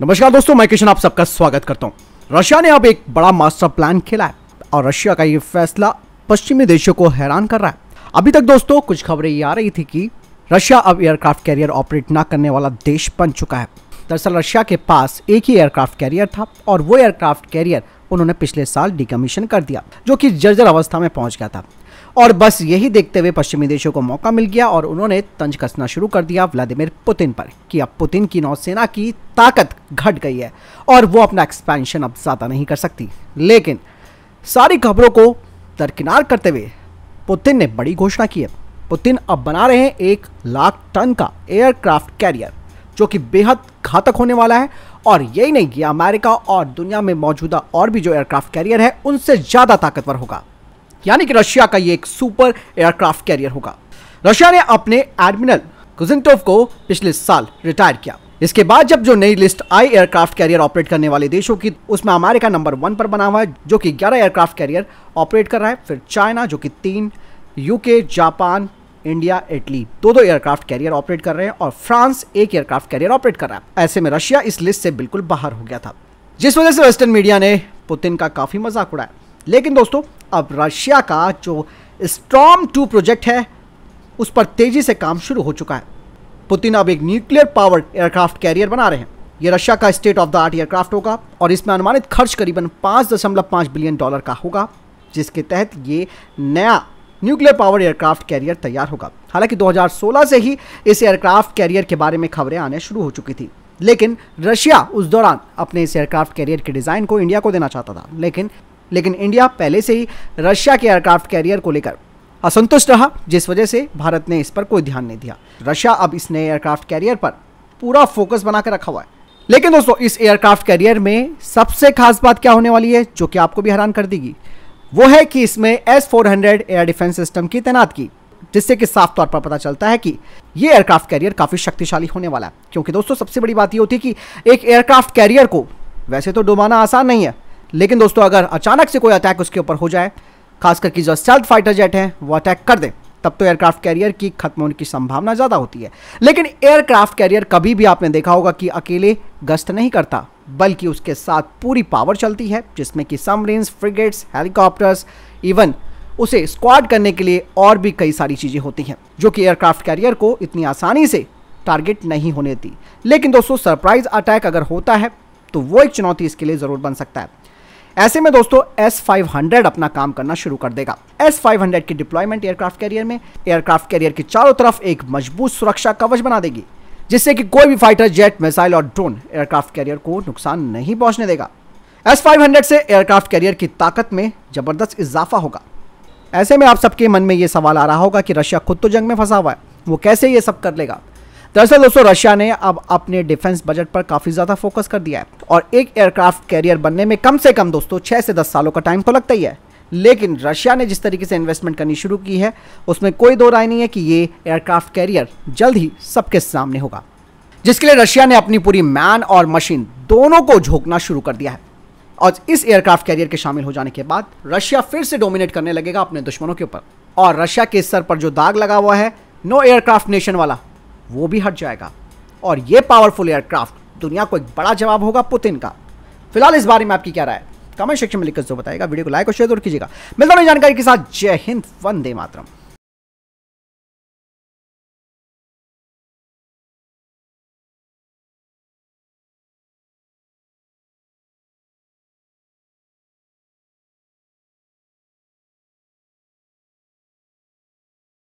नमस्कार दोस्तों मैं किशन आप सबका स्वागत करता हूँ रशिया ने अब एक बड़ा मास्टर प्लान खेला है और रशिया का ये फैसला पश्चिमी देशों को हैरान कर रहा है अभी तक दोस्तों कुछ खबरें ये आ रही थी कि रशिया अब एयरक्राफ्ट कैरियर ऑपरेट ना करने वाला देश बन चुका है दरअसल रशिया के पास एक ही एयरक्राफ्ट कैरियर था और वो एयरक्राफ्ट कैरियर उन्होंने पिछले साल डिकमीशन कर दिया जो कि जर्जर अवस्था में पहुंच गया था और बस यही देखते हुए पश्चिमी देशों को मौका मिल गया और उन्होंने तंज कसना शुरू कर दिया व्लादिमिर पुतिन पर कि अब पुतिन की नौसेना की ताकत घट गई है और वो अपना एक्सपेंशन अब ज़्यादा नहीं कर सकती लेकिन सारी खबरों को दरकिनार करते हुए पुतिन ने बड़ी घोषणा की है पुतिन अब बना रहे हैं एक लाख टन का एयरक्राफ्ट कैरियर जो कि बेहद घातक होने वाला है और यही नहीं कि अमेरिका और दुनिया में मौजूदा और भी जो एयरक्राफ्ट कैरियर है उनसे ज़्यादा ताकतवर होगा यानी कि रशिया का ये एक सुपर एयरक्राफ्ट कैरियर होगा रशिया ने अपने एडमिरल कुजिंटोव को पिछले साल रिटायर किया इसके बाद जब जो नई लिस्ट आई एयरक्राफ्ट कैरियर ऑपरेट करने वाले देशों की उसमें अमेरिका नंबर वन पर बना हुआ है जो कि 11 एयरक्राफ्ट कैरियर ऑपरेट कर रहा है फिर चाइना जो कि तीन यूके जापान इंडिया इटली दो दो एयरक्राफ्ट कैरियर ऑपरेट कर रहे हैं और फ्रांस एक एयरक्राफ्ट कैरियर ऑपरेट कर रहा है ऐसे में रशिया इस लिस्ट से बिल्कुल बाहर हो गया था जिस वजह से वेस्टर्न मीडिया ने पुतिन का काफी मजाक उड़ाया लेकिन दोस्तों अब रशिया का जो स्ट्रॉम टू प्रोजेक्ट है उस पर तेजी से काम शुरू हो चुका है पुतिन अब एक न्यूक्लियर पावर्ड एयरक्राफ्ट कैरियर बना रहे हैं यह रशिया का state of the art aircraft होगा और इसमें अनुमानित खर्च करीबन दशमलव पाँच बिलियन डॉलर का होगा जिसके तहत ये नया न्यूक्लियर पावर एयरक्राफ्ट कैरियर तैयार होगा हालांकि 2016 से ही इस एयरक्राफ्ट कैरियर के बारे में खबरें आने शुरू हो चुकी थी लेकिन रशिया उस दौरान अपने इस एयरक्राफ्ट कैरियर के डिज़ाइन को इंडिया को देना चाहता था लेकिन लेकिन इंडिया पहले से ही रशिया के एयरक्राफ्ट कैरियर को लेकर असंतुष्ट रहा जिस वजह से भारत ने इस पर कोई ध्यान नहीं दिया रशिया अब इस नए एयरक्राफ्ट कैरियर पर पूरा फोकस बनाकर रखा हुआ है लेकिन दोस्तों इस एयरक्राफ्ट कैरियर में सबसे खास बात क्या होने वाली है जो कि आपको भी हैरान कर देगी वो है कि इसमें S four hundred air defence system की तैनात की जिससे कि साफ तौर पर पता चलता है कि ये एयरक्राफ्ट कैरियर काफ़ी शक्तिशाली होने वाला है क्योंकि दोस्तों सबसे बड़ी बात यह होती है कि एक एयरक्राफ्ट कैरियर को वैसे तो डुबाना आसान नहीं है लेकिन दोस्तों अगर अचानक से कोई अटैक उसके ऊपर हो जाए खास करके जो सेल्फ फाइटर जेट हैं वो अटैक कर दें तब तो एयरक्राफ्ट कैरियर की खत्म होने की संभावना ज़्यादा होती है लेकिन एयरक्राफ्ट कैरियर कभी भी आपने देखा होगा कि अकेले गश्त नहीं करता बल्कि उसके साथ पूरी पावर चलती है जिसमें कि समरीन्स फ्रिगेट्स हेलीकॉप्टर्स इवन उसे स्क्वाड करने के लिए और भी कई सारी चीज़ें होती हैं जो कि एयरक्राफ्ट कैरियर को इतनी आसानी से टारगेट नहीं होने दी लेकिन दोस्तों सरप्राइज अटैक अगर होता है तो वो एक चुनौती इसके लिए ज़रूर बन सकता है ऐसे में दोस्तों S500 अपना काम करना शुरू कर देगा S500 की डिप्लॉयमेंट एयरक्राफ्ट कैरियर में एयरक्राफ्ट कैरियर की चारों तरफ एक मजबूत सुरक्षा कवच बना देगी जिससे कि कोई भी फाइटर जेट मिसाइल और ड्रोन एयरक्राफ्ट कैरियर को नुकसान नहीं पहुंचने देगा एस S500 से एयरक्राफ्ट कैरियर की ताकत में जबरदस्त इजाफा होगा ऐसे में आप सबके मन में ये सवाल आ रहा होगा कि रशिया खुद तो जंग में फंसा हुआ है वो कैसे ये सब कर लेगा दरअसल दोस्तों रशिया ने अब अपने डिफेंस बजट पर काफी ज्यादा फोकस कर दिया है और एक एयरक्राफ्ट कैरियर बनने में कम से कम दोस्तों छह से दस सालों का टाइम तो लगता ही है लेकिन रशिया ने जिस तरीके से इन्वेस्टमेंट करनी शुरू की है उसमें कोई दो राय नहीं है कि ये एयरक्राफ्ट कैरियर जल्द ही सबके सामने होगा जिसके लिए रशिया ने अपनी पूरी मैन और मशीन दोनों को झोंकना शुरू कर दिया है और इस एयरक्राफ्ट कैरियर के शामिल हो जाने के बाद रशिया फिर से डोमिनेट करने लगेगा अपने दुश्मनों के ऊपर और रशिया के सर पर जो दाग लगा हुआ है नो एयरक्राफ्ट नेशन वाला वो भी हट जाएगा और ये पावरफुल एयरक्राफ्ट दुनिया को एक बड़ा जवाब होगा पुतिन का फिलहाल इस बारे में आपकी क्या राय कमेंट सेक्शन में लिखकर जो बताएगा वीडियो को लाइक और शेयर जरूर कीजिएगा मिलता हूँ जानकारी के साथ जय हिंद वंदे मातरम